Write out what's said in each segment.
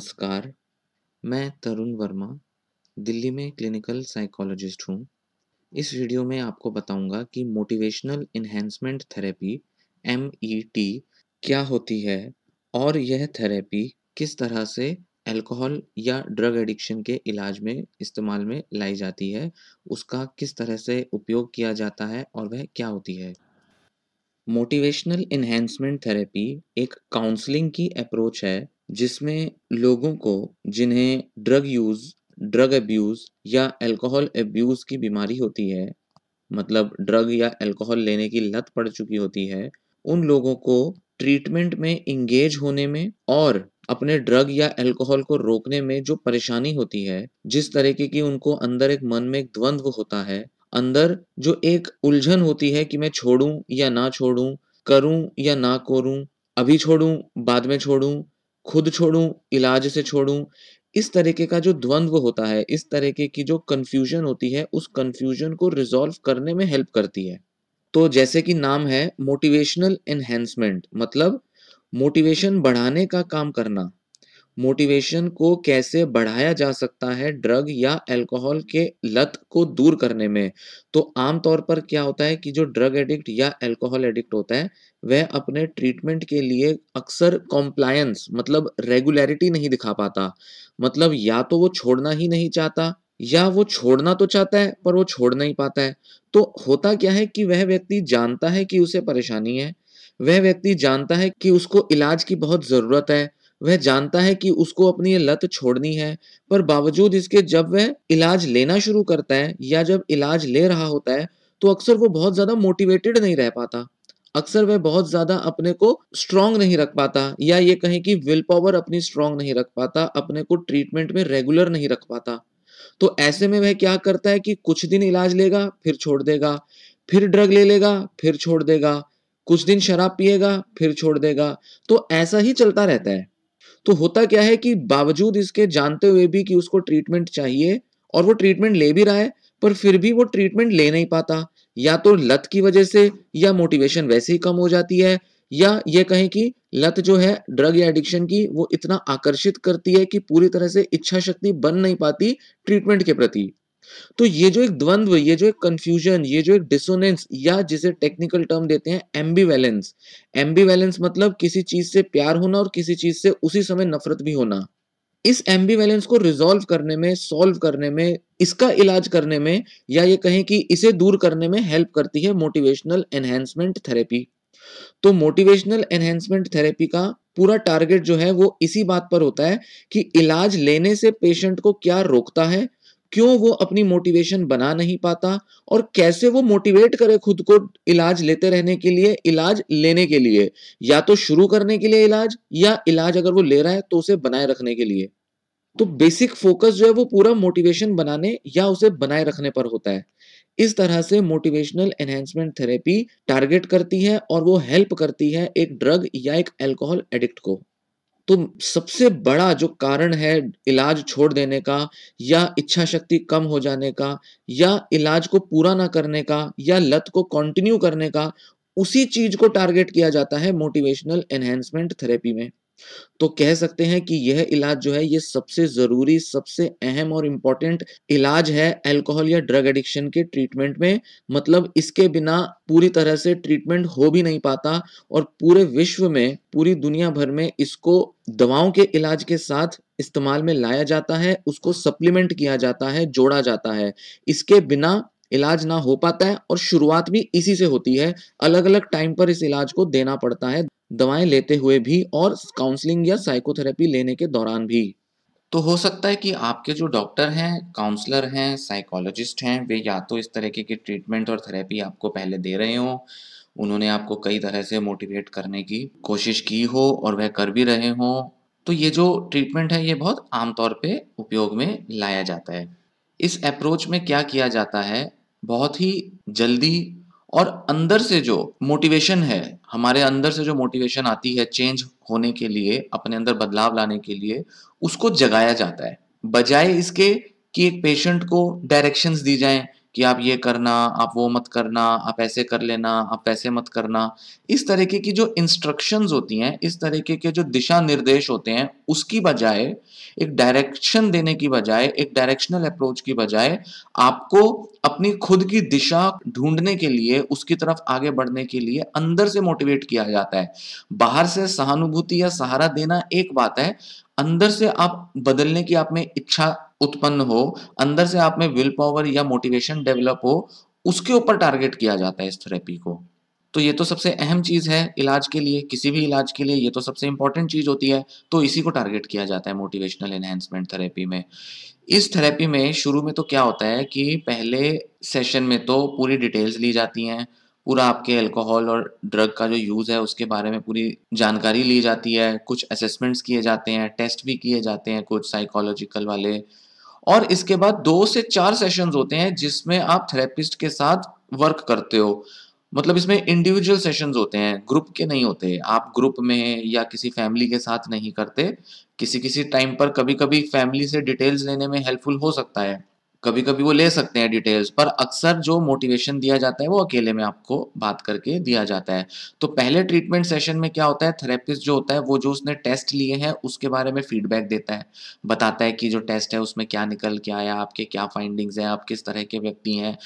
नमस्कार मैं तरुण वर्मा दिल्ली में क्लिनिकल साइकोलॉजिस्ट हूँ इस वीडियो में आपको बताऊंगा कि मोटिवेशनल इन्हेंसमेंट थेरेपी एम क्या होती है और यह थेरेपी किस तरह से अल्कोहल या ड्रग एडिक्शन के इलाज में इस्तेमाल में लाई जाती है उसका किस तरह से उपयोग किया जाता है और वह क्या होती है मोटिवेशनल इन्हेंसमेंट थेरेपी एक काउंसलिंग की अप्रोच है जिसमें लोगों को जिन्हें ड्रग यूज़ ड्रग एब्यूज़ या अल्कोहल एब्यूज़ की बीमारी होती है मतलब ड्रग या अल्कोहल लेने की लत पड़ चुकी होती है उन लोगों को ट्रीटमेंट में इंगेज होने में और अपने ड्रग या अल्कोहल को रोकने में जो परेशानी होती है जिस तरीके की उनको अंदर एक मन में एक द्वंद्व होता है अंदर जो एक उलझन होती है कि मैं छोड़ूं या ना छोड़ूं करूं या ना करूं अभी छोड़ूं बाद में छोड़ूं खुद छोड़ूं इलाज से छोड़ूं इस तरीके का जो द्वंद्व होता है इस तरीके की जो कंफ्यूजन होती है उस कंफ्यूजन को रिजॉल्व करने में हेल्प करती है तो जैसे कि नाम है मोटिवेशनल एनहेंसमेंट मतलब मोटिवेशन बढ़ाने का काम करना मोटिवेशन को कैसे बढ़ाया जा सकता है ड्रग या अल्कोहल के लत को दूर करने में तो आमतौर पर क्या होता है कि जो ड्रग एडिक्ट या अल्कोहल एडिक्ट होता है वह अपने ट्रीटमेंट के लिए अक्सर कॉम्प्लायंस मतलब रेगुलरिटी नहीं दिखा पाता मतलब या तो वो छोड़ना ही नहीं चाहता या वो छोड़ना तो चाहता है पर वो छोड़ नहीं पाता है तो होता क्या है कि वह व्यक्ति जानता है कि उसे परेशानी है वह व्यक्ति जानता है कि उसको इलाज की बहुत ज़रूरत है वह जानता है कि उसको अपनी लत छोड़नी है पर बावजूद इसके जब वह इलाज लेना शुरू करता है या जब इलाज ले रहा होता है तो अक्सर वो बहुत ज़्यादा मोटिवेटेड नहीं रह पाता अक्सर वह बहुत ज़्यादा अपने को स्ट्रांग नहीं रख पाता या ये कहें कि विल पावर अपनी स्ट्रांग नहीं रख पाता अपने को ट्रीटमेंट में रेगुलर नहीं रख पाता तो ऐसे में वह क्या करता है कि कुछ दिन इलाज लेगा फिर छोड़ देगा फिर ड्रग ले लेगा फिर छोड़ देगा कुछ दिन शराब पिएगा फिर छोड़ देगा तो ऐसा ही चलता रहता है तो होता क्या है कि बावजूद इसके जानते हुए भी कि उसको ट्रीटमेंट चाहिए और वो ट्रीटमेंट ले भी रहा है पर फिर भी वो ट्रीटमेंट ले नहीं पाता या तो लत की वजह से या मोटिवेशन वैसे ही कम हो जाती है या ये कहें कि लत जो है ड्रग या एडिक्शन की वो इतना आकर्षित करती है कि पूरी तरह से इच्छा शक्ति बन नहीं पाती ट्रीटमेंट के प्रति तो ये जो एक द्वंद्व ये जो एक कंफ्यूजन ये जो एक डिसोनेंस या जिसे टेक्निकल टर्म देते हैं एम्बीवैलेंस एम्बीवैलेंस मतलब किसी चीज से प्यार होना और किसी चीज से उसी समय नफरत भी होना इस एम्बीवैलेंस को रिजोल्व करने में सॉल्व करने में इसका इलाज करने में या ये कहें कि इसे दूर करने में हेल्प करती है मोटिवेशनल एनहेंसमेंट थेरेपी तो मोटिवेशनल एनहेंसमेंट थेरेपी का पूरा टारगेट जो है वो इसी बात पर होता है कि इलाज लेने से पेशेंट को क्या रोकता है क्यों वो अपनी मोटिवेशन बना नहीं पाता और कैसे वो मोटिवेट करे खुद को इलाज लेते रहने के लिए इलाज लेने के लिए या तो शुरू करने के लिए इलाज या इलाज अगर वो ले रहा है तो उसे बनाए रखने के लिए तो बेसिक फोकस जो है वो पूरा मोटिवेशन बनाने या उसे बनाए रखने पर होता है इस तरह से मोटिवेशनल एनहेंसमेंट थेरेपी टारगेट करती है और वो हेल्प करती है एक ड्रग या एक अल्कोहल एडिक्ट को तो सबसे बड़ा जो कारण है इलाज छोड़ देने का या इच्छा शक्ति कम हो जाने का या इलाज को पूरा ना करने का या लत को कंटिन्यू करने का उसी चीज को टारगेट किया जाता है मोटिवेशनल एनहेंसमेंट थेरेपी में तो कह सकते हैं कि यह इलाज जो है ये सबसे ज़रूरी सबसे अहम और इम्पोर्टेंट इलाज है अल्कोहल या ड्रग एडिक्शन के ट्रीटमेंट में मतलब इसके बिना पूरी तरह से ट्रीटमेंट हो भी नहीं पाता और पूरे विश्व में पूरी दुनिया भर में इसको दवाओं के इलाज के साथ इस्तेमाल में लाया जाता है उसको सप्लीमेंट किया जाता है जोड़ा जाता है इसके बिना इलाज ना हो पाता है और शुरुआत भी इसी से होती है अलग अलग टाइम पर इस इलाज को देना पड़ता है दवाएं लेते हुए भी और काउंसलिंग या साइकोथेरेपी लेने के दौरान भी तो हो सकता है कि आपके जो डॉक्टर हैं काउंसलर हैं साइकोलॉजिस्ट हैं वे या तो इस तरीके की ट्रीटमेंट और थेरेपी आपको पहले दे रहे हों उन्होंने आपको कई तरह से मोटिवेट करने की कोशिश की हो और वह कर भी रहे हों तो ये जो ट्रीटमेंट है ये बहुत आमतौर पे उपयोग में लाया जाता है इस अप्रोच में क्या किया जाता है बहुत ही जल्दी और अंदर से जो मोटिवेशन है हमारे अंदर से जो मोटिवेशन आती है चेंज होने के लिए अपने अंदर बदलाव लाने के लिए उसको जगाया जाता है बजाय इसके कि एक पेशेंट को डायरेक्शंस दी जाएं कि आप ये करना आप वो मत करना आप ऐसे कर लेना आप ऐसे मत करना इस तरीके की जो इंस्ट्रक्शंस होती हैं इस तरीके के जो दिशा निर्देश होते हैं उसकी बजाय एक डायरेक्शन देने की बजाय एक डायरेक्शनल अप्रोच की बजाय आपको अपनी खुद की दिशा ढूंढने के लिए उसकी तरफ आगे बढ़ने के लिए अंदर से मोटिवेट किया जाता है बाहर से सहानुभूति या सहारा देना एक बात है अंदर से आप बदलने की आप में इच्छा उत्पन्न हो अंदर से आप में विल पावर या मोटिवेशन डेवलप हो उसके ऊपर टारगेट किया जाता है इस थेरेपी को तो ये तो सबसे अहम चीज़ है इलाज के लिए किसी भी इलाज के लिए ये तो सबसे इंपॉर्टेंट चीज़ होती है तो इसी को टारगेट किया जाता है मोटिवेशनल एनहेंसमेंट थेरेपी में इस थेरेपी में शुरू में तो क्या होता है कि पहले सेशन में तो पूरी डिटेल्स ली जाती हैं पूरा आपके अल्कोहल और ड्रग का जो यूज़ है उसके बारे में पूरी जानकारी ली जाती है कुछ असेसमेंट्स किए जाते हैं टेस्ट भी किए जाते हैं कुछ साइकोलॉजिकल वाले और इसके बाद दो से चार सेशन होते हैं जिसमें आप थेरेपिस्ट के साथ वर्क करते हो मतलब इसमें इंडिविजुअल सेशंस होते हैं ग्रुप के नहीं होते आप ग्रुप में या किसी फैमिली के साथ नहीं करते किसी किसी टाइम पर कभी कभी फैमिली से डिटेल्स लेने में हेल्पफुल हो सकता है कभी कभी वो ले सकते हैं डिटेल्स पर अक्सर जो मोटिवेशन दिया जाता है वो अकेले में आपको बात करके दिया जाता है तो पहले ट्रीटमेंट सेशन में क्या होता है थेरेपिस्ट जो होता है वो जो उसने टेस्ट लिए हैं उसके बारे में फीडबैक देता है बताता है कि जो टेस्ट है उसमें क्या निकल के आया आपके क्या फाइंडिंग्स हैं आप किस तरह के व्यक्ति हैं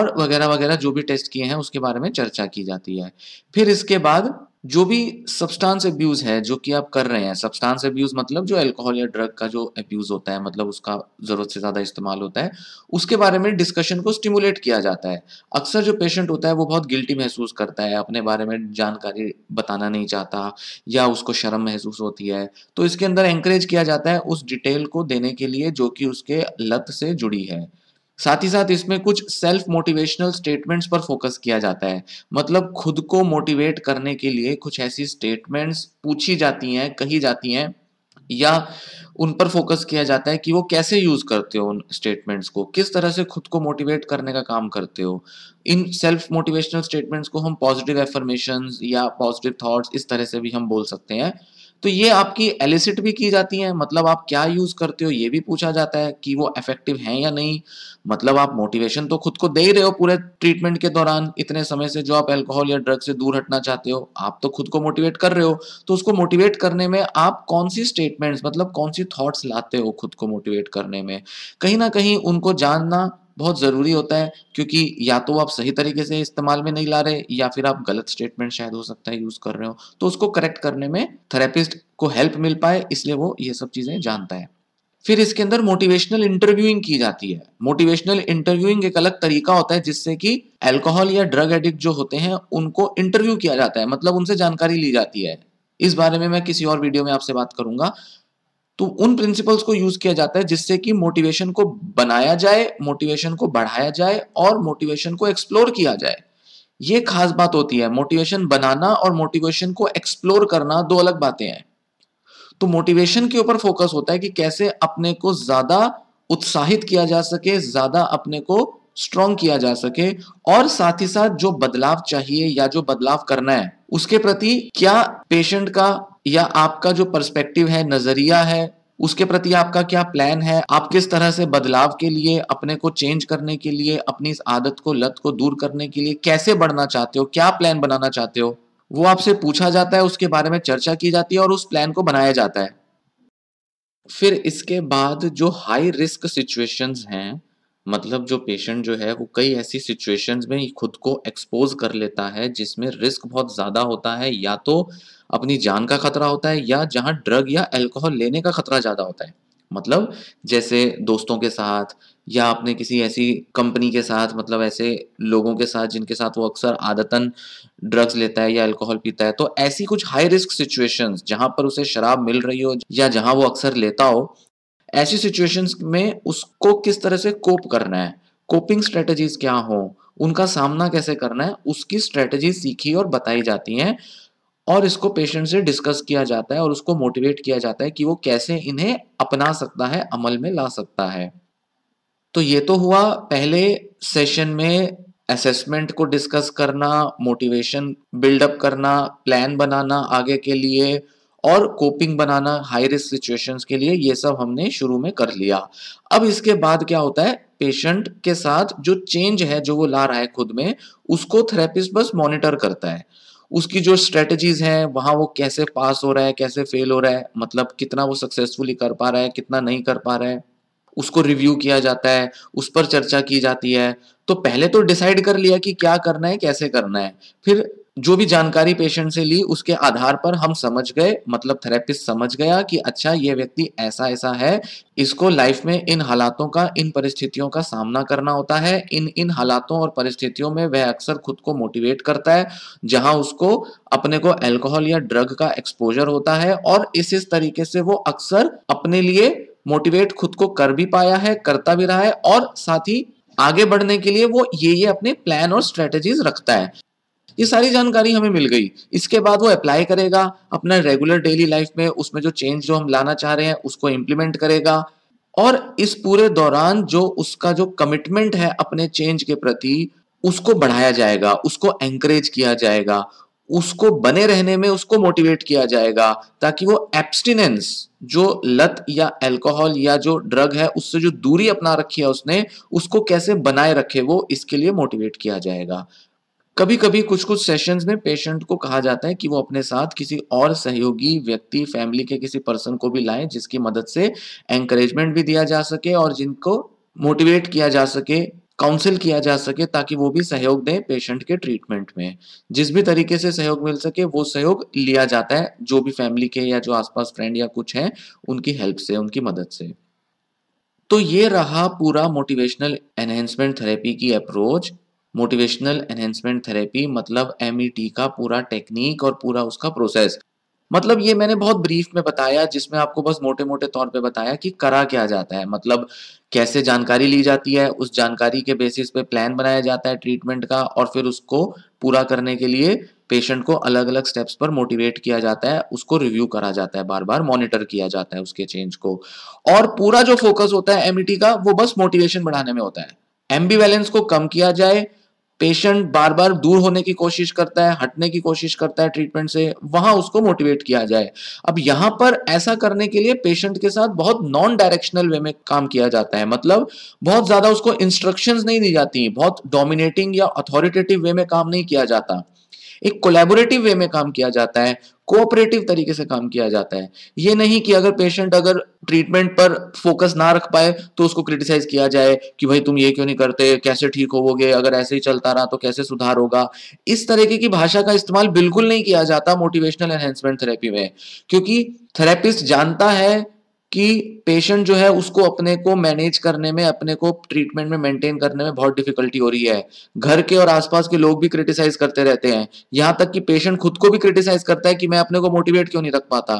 और वगैरह वगैरह जो भी टेस्ट किए हैं उसके बारे में चर्चा की जाती है फिर इसके बाद जो भी सब्सटेंस अब्यूज है जो कि आप कर रहे हैं सब्सटेंस अब्यूज मतलब जो अल्कोहल या ड्रग का जो अब्यूज होता है मतलब उसका जरूरत से ज्यादा इस्तेमाल होता है उसके बारे में डिस्कशन को स्टिमुलेट किया जाता है अक्सर जो पेशेंट होता है वो बहुत गिल्टी महसूस करता है अपने बारे में जानकारी बताना नहीं चाहता या उसको शर्म महसूस होती है तो इसके अंदर एंकरेज किया जाता है उस डिटेल को देने के लिए जो कि उसके लत से जुड़ी है साथ ही साथ इसमें कुछ सेल्फ मोटिवेशनल स्टेटमेंट्स पर फोकस किया जाता है मतलब खुद को मोटिवेट करने के लिए कुछ ऐसी स्टेटमेंट्स पूछी जाती हैं कही जाती हैं या उन पर फोकस किया जाता है कि वो कैसे यूज करते हो उन स्टेटमेंट्स को किस तरह से खुद को मोटिवेट करने का काम करते हो इन सेल्फ मोटिवेशनल स्टेटमेंट्स को हम पॉजिटिव एफर्मेशन या पॉजिटिव थॉट्स इस तरह से भी हम बोल सकते हैं तो ये आपकी एलिसिट भी की जाती हैं मतलब आप क्या यूज़ करते हो ये भी पूछा जाता है कि वो इफेक्टिव हैं या नहीं मतलब आप मोटिवेशन तो खुद को दे ही रहे हो पूरे ट्रीटमेंट के दौरान इतने समय से जो आप एल्कोहल या ड्रग से दूर हटना चाहते हो आप तो खुद को मोटिवेट कर रहे हो तो उसको मोटिवेट करने में आप कौन सी स्टेटमेंट्स मतलब कौन सी थॉट्स लाते हो खुद को मोटिवेट करने में कहीं ना कहीं उनको जानना बहुत ज़रूरी होता है क्योंकि या तो आप सही तरीके से इस्तेमाल में नहीं ला रहे या फिर आप गलत स्टेटमेंट शायद हो सकता है यूज़ कर रहे हो तो उसको करेक्ट करने में थेरेपिस्ट को हेल्प मिल पाए इसलिए वो ये सब चीज़ें जानता है फिर इसके अंदर मोटिवेशनल इंटरव्यूइंग की जाती है मोटिवेशनल इंटरव्यूइंग एक अलग तरीका होता है जिससे कि अल्कोहल या ड्रग एडिक्ट जो होते हैं उनको इंटरव्यू किया जाता है मतलब उनसे जानकारी ली जाती है इस बारे में मैं किसी और वीडियो में आपसे बात करूंगा तो उन प्रिंसिपल्स को यूज किया जाता है जिससे कि मोटिवेशन को बनाया जाए मोटिवेशन को बढ़ाया जाए और मोटिवेशन को एक्सप्लोर किया जाए ये खास बात होती है मोटिवेशन बनाना और मोटिवेशन को एक्सप्लोर करना दो अलग बातें हैं तो मोटिवेशन के ऊपर फोकस होता है कि कैसे अपने को ज्यादा उत्साहित किया जा सके ज्यादा अपने को स्ट्रॉन्ग किया जा सके और साथ ही साथ जो बदलाव चाहिए या जो बदलाव करना है उसके प्रति क्या पेशेंट का या आपका जो पर्सपेक्टिव है नजरिया है उसके प्रति आपका क्या प्लान है आप किस तरह से बदलाव के लिए अपने को चेंज करने के लिए अपनी इस आदत को लत को दूर करने के लिए कैसे बढ़ना चाहते हो क्या प्लान बनाना चाहते हो वो आपसे पूछा जाता है उसके बारे में चर्चा की जाती है और उस प्लान को बनाया जाता है फिर इसके बाद जो हाई रिस्क सिचुएशंस हैं मतलब जो पेशेंट जो है वो कई ऐसी सिचुएशंस में खुद को एक्सपोज कर लेता है जिसमें रिस्क बहुत ज़्यादा होता है या तो अपनी जान का खतरा होता है या जहाँ ड्रग या अल्कोहल लेने का खतरा ज़्यादा होता है मतलब जैसे दोस्तों के साथ या अपने किसी ऐसी कंपनी के साथ मतलब ऐसे लोगों के साथ जिनके साथ वो अक्सर आदतन ड्रग्स लेता है या अल्कोहल पीता है तो ऐसी कुछ हाई रिस्क सिचुएशंस जहां पर उसे शराब मिल रही हो या जहां वो अक्सर लेता हो ऐसी सिचुएशंस में उसको किस तरह से कोप करना है कोपिंग स्ट्रेटजीज क्या हो उनका सामना कैसे करना है उसकी स्ट्रेटजी सीखी और बताई जाती हैं और इसको पेशेंट से डिस्कस किया जाता है और उसको मोटिवेट किया जाता है कि वो कैसे इन्हें अपना सकता है अमल में ला सकता है तो ये तो हुआ पहले सेशन में असेसमेंट को डिस्कस करना मोटिवेशन बिल्डअप करना प्लान बनाना आगे के लिए और कोपिंग बनाना हाई रिस्क सिचुएशंस के लिए ये सब हमने शुरू में कर लिया अब इसके बाद क्या होता है पेशेंट के साथ जो चेंज है जो वो ला रहा है खुद में उसको थेरेपिस्ट बस मॉनिटर करता है उसकी जो स्ट्रेटजीज हैं वहां वो कैसे पास हो रहा है कैसे फेल हो रहा है मतलब कितना वो सक्सेसफुली कर पा रहा है कितना नहीं कर पा रहा है उसको रिव्यू किया जाता है उस पर चर्चा की जाती है तो पहले तो डिसाइड कर लिया कि क्या करना है कैसे करना है फिर जो भी जानकारी पेशेंट से ली उसके आधार पर हम समझ गए मतलब थेरेपिस्ट समझ गया कि अच्छा ये व्यक्ति ऐसा ऐसा है इसको लाइफ में इन हालातों का इन परिस्थितियों का सामना करना होता है इन इन हालातों और परिस्थितियों में वह अक्सर खुद को मोटिवेट करता है जहां उसको अपने को एल्कोहल या ड्रग का एक्सपोजर होता है और इस इस तरीके से वो अक्सर अपने लिए मोटिवेट खुद को कर भी पाया है करता भी रहा है और साथ ही आगे बढ़ने के लिए वो ये ये अपने प्लान और स्ट्रेटेजीज रखता है ये सारी जानकारी हमें मिल गई इसके बाद वो अप्लाई करेगा अपना रेगुलर डेली लाइफ में उसमें जो चेंज जो हम लाना चाह रहे हैं उसको इम्प्लीमेंट करेगा और इस पूरे दौरान जो उसका जो कमिटमेंट है अपने चेंज के प्रति उसको बढ़ाया जाएगा उसको एंकरेज किया जाएगा उसको बने रहने में उसको मोटिवेट किया जाएगा ताकि वो एब्सटिनेंस जो लत या अल्कोहल या जो ड्रग है उससे जो दूरी अपना रखी है उसने उसको कैसे बनाए रखे वो इसके लिए मोटिवेट किया जाएगा कभी कभी कुछ कुछ सेशंस में पेशेंट को कहा जाता है कि वो अपने साथ किसी और सहयोगी व्यक्ति फैमिली के किसी पर्सन को भी लाएं जिसकी मदद से एंकरेजमेंट भी दिया जा सके और जिनको मोटिवेट किया जा सके काउंसिल किया जा सके ताकि वो भी सहयोग दें पेशेंट के ट्रीटमेंट में जिस भी तरीके से सहयोग मिल सके वो सहयोग लिया जाता है जो भी फैमिली के या जो आसपास फ्रेंड या कुछ है उनकी हेल्प से उनकी मदद से तो ये रहा पूरा मोटिवेशनल एनहेंसमेंट थेरेपी की अप्रोच मोटिवेशनल एनहेंसमेंट थेरेपी मतलब एम e का पूरा टेक्निक और पूरा उसका प्रोसेस मतलब ये मैंने बहुत ब्रीफ में बताया जिसमें आपको बस मोटे मोटे तौर पे बताया कि करा क्या जाता है मतलब कैसे जानकारी ली जाती है उस जानकारी के बेसिस पे प्लान बनाया जाता है ट्रीटमेंट का और फिर उसको पूरा करने के लिए पेशेंट को अलग अलग स्टेप्स पर मोटिवेट किया जाता है उसको रिव्यू करा जाता है बार बार मॉनिटर किया जाता है उसके चेंज को और पूरा जो फोकस होता है एमईटी e का वो बस मोटिवेशन बढ़ाने में होता है एम्बीवैलेंस को कम किया जाए पेशेंट बार बार दूर होने की कोशिश करता है हटने की कोशिश करता है ट्रीटमेंट से वहां उसको मोटिवेट किया जाए अब यहाँ पर ऐसा करने के लिए पेशेंट के साथ बहुत नॉन डायरेक्शनल वे में काम किया जाता है मतलब बहुत ज्यादा उसको इंस्ट्रक्शंस नहीं दी जाती बहुत डोमिनेटिंग या अथॉरिटेटिव वे में काम नहीं किया जाता एक कोलेबोरेटिव वे में काम किया जाता है कोऑपरेटिव तरीके से काम किया जाता है ये नहीं कि अगर पेशेंट अगर ट्रीटमेंट पर फोकस ना रख पाए तो उसको क्रिटिसाइज किया जाए कि भाई तुम ये क्यों नहीं करते कैसे ठीक होोगे अगर ऐसे ही चलता रहा तो कैसे सुधार होगा इस तरीके की भाषा का इस्तेमाल बिल्कुल नहीं किया जाता मोटिवेशनल एनहेंसमेंट थेरेपी में क्योंकि थेरेपिस्ट जानता है कि पेशेंट जो है उसको अपने को मैनेज करने में अपने को ट्रीटमेंट में मेंटेन करने में बहुत डिफिकल्टी हो रही है घर के और आसपास के लोग भी क्रिटिसाइज करते रहते हैं यहां तक कि पेशेंट खुद को भी क्रिटिसाइज करता है कि मैं अपने को मोटिवेट क्यों नहीं रख पाता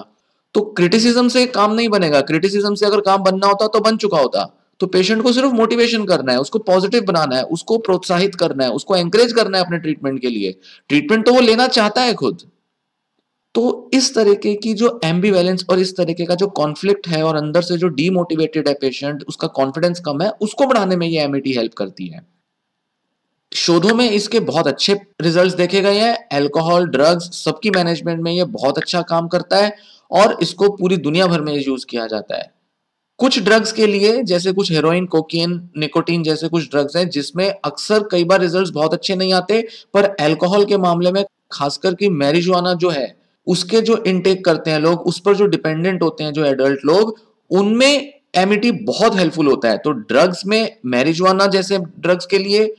तो क्रिटिसिज्म से काम नहीं बनेगा क्रिटिसिज्म से अगर काम बनना होता तो बन चुका होता तो पेशेंट को सिर्फ मोटिवेशन करना है उसको पॉजिटिव बनाना है उसको प्रोत्साहित करना है उसको एंकरेज करना है अपने ट्रीटमेंट के लिए ट्रीटमेंट तो वो लेना चाहता है खुद तो इस तरीके की जो एम्बीवेलेंस और इस तरीके का जो कॉन्फ्लिक्ट है और अंदर से जो डीमोटिवेटेड है पेशेंट उसका कॉन्फिडेंस कम है उसको बढ़ाने में ये एमईटी हेल्प e करती है शोधों में इसके बहुत अच्छे रिजल्ट्स देखे गए हैं अल्कोहल ड्रग्स सबकी मैनेजमेंट में ये बहुत अच्छा काम करता है और इसको पूरी दुनिया भर में यूज किया जाता है कुछ ड्रग्स के लिए जैसे कुछ हेरोइन कोकीन निकोटीन जैसे कुछ ड्रग्स हैं जिसमें अक्सर कई बार रिजल्ट्स बहुत अच्छे नहीं आते पर अल्कोहल के मामले में खासकर की मैरिजुआना जो है उसके जो इनटेक करते हैं लोग उस पर जो डिपेंडेंट होते हैं जो एडल्ट लोग उनमें एमिटी e बहुत हेल्पफुल होता है तो ड्रग्स में मैरिजवाना जैसे ड्रग्स के लिए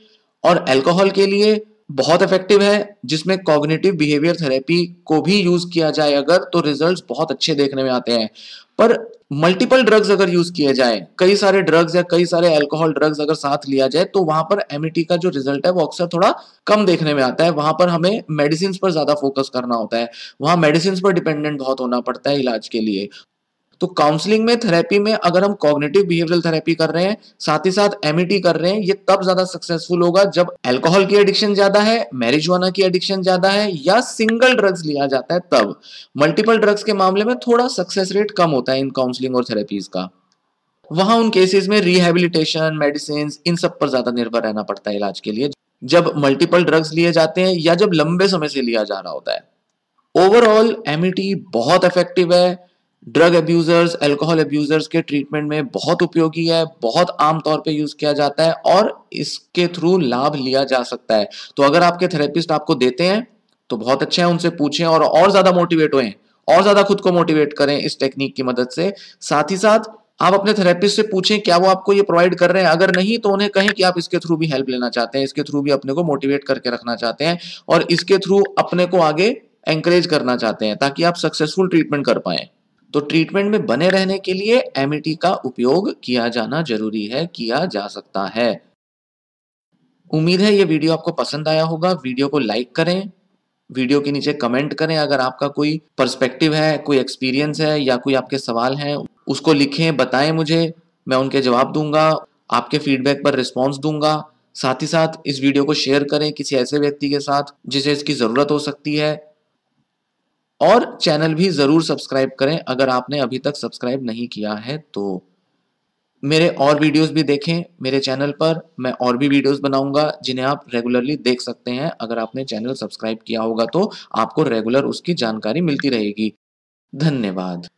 और एल्कोहल के लिए बहुत इफेक्टिव है जिसमें कॉग्निटिव बिहेवियर थेरेपी को भी यूज किया जाए अगर तो रिजल्ट्स बहुत अच्छे देखने में आते हैं पर मल्टीपल ड्रग्स अगर यूज किए जाए कई सारे ड्रग्स या कई सारे अल्कोहल ड्रग्स अगर साथ लिया जाए तो वहां पर एमिटी e का जो रिजल्ट है वो अक्सर थोड़ा कम देखने में आता है वहां पर हमें मेडिसिन पर ज्यादा फोकस करना होता है वहां मेडिसिन पर डिपेंडेंट बहुत होना पड़ता है इलाज के लिए तो काउंसलिंग में थेरेपी में अगर हम कॉग्नेटिव बिहेवियरल थेरेपी कर रहे हैं साथ ही साथ एमईटी e कर रहे हैं ये तब ज्यादा सक्सेसफुल होगा जब अल्कोहल की एडिक्शन ज्यादा है मैरिजुआना की एडिक्शन ज्यादा है या सिंगल ड्रग्स लिया जाता है तब मल्टीपल ड्रग्स के मामले में थोड़ा सक्सेस रेट कम होता है इन काउंसलिंग और थेरेपीज का वहां उन केसेस में रिहेबिलिटेशन मेडिसिन इन सब पर ज्यादा निर्भर रहना पड़ता है इलाज के लिए जब मल्टीपल ड्रग्स लिए जाते हैं या जब लंबे समय से लिया जा रहा होता है ओवरऑल एमईटी e बहुत इफेक्टिव है ड्रग अब्यूजर्स एल्कोहल अब्यूजर्स के ट्रीटमेंट में बहुत उपयोगी है बहुत आम तौर पे यूज किया जाता है और इसके थ्रू लाभ लिया जा सकता है तो अगर आपके थेरेपिस्ट आपको देते हैं तो बहुत अच्छे हैं उनसे पूछें और और ज्यादा मोटिवेट हुए और ज्यादा खुद को मोटिवेट करें इस टेक्निक की मदद से साथ ही साथ आप अपने थेरेपिस्ट से पूछें क्या वो आपको ये प्रोवाइड कर रहे हैं अगर नहीं तो उन्हें कहें कि आप इसके थ्रू भी हेल्प लेना चाहते हैं इसके थ्रू भी अपने को मोटिवेट करके रखना चाहते हैं और इसके थ्रू अपने को आगे एंकरेज करना चाहते हैं ताकि आप सक्सेसफुल ट्रीटमेंट कर पाएं तो ट्रीटमेंट में बने रहने के लिए एमिटी e का उपयोग किया जाना जरूरी है किया जा सकता है उम्मीद है ये वीडियो आपको पसंद आया होगा वीडियो को लाइक करें वीडियो के नीचे कमेंट करें अगर आपका कोई पर्सपेक्टिव है कोई एक्सपीरियंस है या कोई आपके सवाल हैं उसको लिखें बताएं मुझे मैं उनके जवाब दूंगा आपके फीडबैक पर रिस्पॉन्स दूंगा साथ ही साथ इस वीडियो को शेयर करें किसी ऐसे व्यक्ति के साथ जिसे इसकी ज़रूरत हो सकती है और चैनल भी ज़रूर सब्सक्राइब करें अगर आपने अभी तक सब्सक्राइब नहीं किया है तो मेरे और वीडियोस भी देखें मेरे चैनल पर मैं और भी वीडियोस बनाऊंगा जिन्हें आप रेगुलरली देख सकते हैं अगर आपने चैनल सब्सक्राइब किया होगा तो आपको रेगुलर उसकी जानकारी मिलती रहेगी धन्यवाद